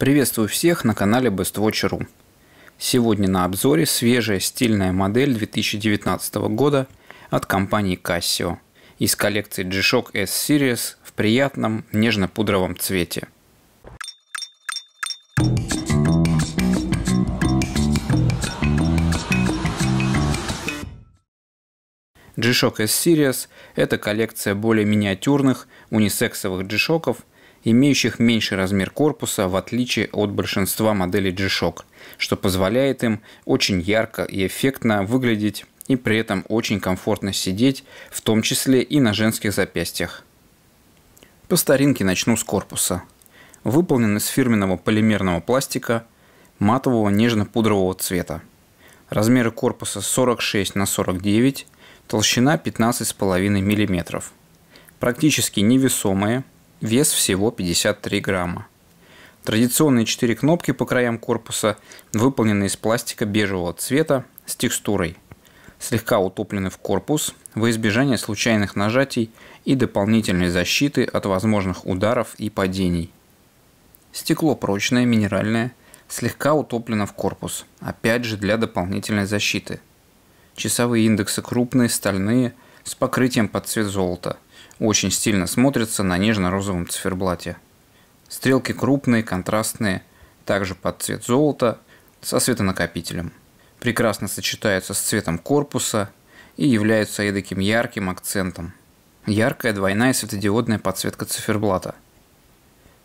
Приветствую всех на канале BestWatch.ru Сегодня на обзоре свежая стильная модель 2019 года от компании Casio из коллекции G-Shock S-Series в приятном нежно-пудровом цвете. G-Shock S-Series – это коллекция более миниатюрных унисексовых G-Shock'ов имеющих меньший размер корпуса в отличие от большинства моделей G-Shock, что позволяет им очень ярко и эффектно выглядеть и при этом очень комфортно сидеть, в том числе и на женских запястьях. По старинке начну с корпуса. Выполнен из фирменного полимерного пластика матового нежно-пудрового цвета. Размеры корпуса 46 на 49, толщина 15,5 мм. Практически невесомые – Вес всего 53 грамма. Традиционные четыре кнопки по краям корпуса выполнены из пластика бежевого цвета с текстурой. Слегка утоплены в корпус во избежание случайных нажатий и дополнительной защиты от возможных ударов и падений. Стекло прочное, минеральное, слегка утоплено в корпус, опять же для дополнительной защиты. Часовые индексы крупные, стальные, с покрытием под цвет золота – очень стильно смотрится на нежно-розовом циферблате. Стрелки крупные, контрастные, также под цвет золота, со светонакопителем. Прекрасно сочетаются с цветом корпуса и являются эдаким ярким акцентом. Яркая двойная светодиодная подсветка циферблата.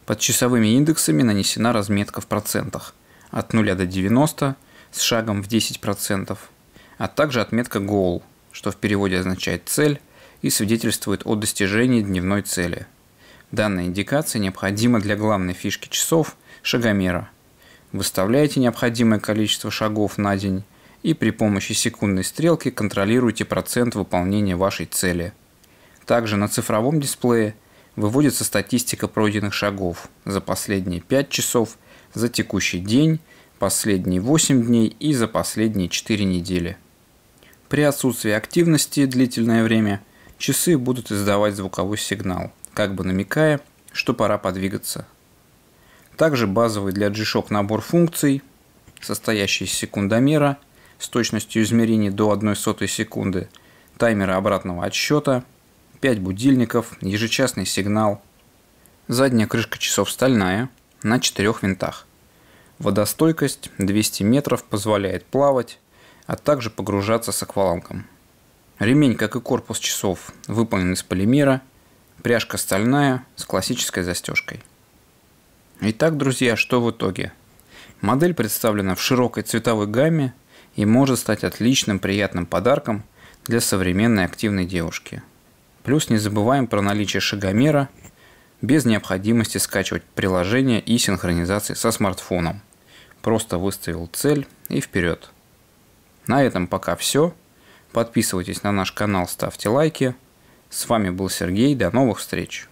Под часовыми индексами нанесена разметка в процентах от 0 до 90 с шагом в 10%, а также отметка goal, что в переводе означает цель и свидетельствует о достижении дневной цели. Данная индикация необходима для главной фишки часов – шагомера. Выставляете необходимое количество шагов на день и при помощи секундной стрелки контролируете процент выполнения вашей цели. Также на цифровом дисплее выводится статистика пройденных шагов за последние 5 часов, за текущий день, последние 8 дней и за последние 4 недели. При отсутствии активности длительное время – Часы будут издавать звуковой сигнал, как бы намекая, что пора подвигаться. Также базовый для G-Shock набор функций, состоящий из секундомера с точностью измерений до 1 сотой секунды, таймера обратного отсчета, 5 будильников, ежечасный сигнал. Задняя крышка часов стальная, на четырех винтах. Водостойкость 200 метров позволяет плавать, а также погружаться с аквалангом. Ремень, как и корпус часов, выполнен из полимера, пряжка стальная с классической застежкой. Итак, друзья, что в итоге? Модель представлена в широкой цветовой гамме и может стать отличным приятным подарком для современной активной девушки. Плюс не забываем про наличие шагомера без необходимости скачивать приложение и синхронизации со смартфоном. Просто выставил цель и вперед. На этом пока все. Подписывайтесь на наш канал, ставьте лайки. С вами был Сергей, до новых встреч!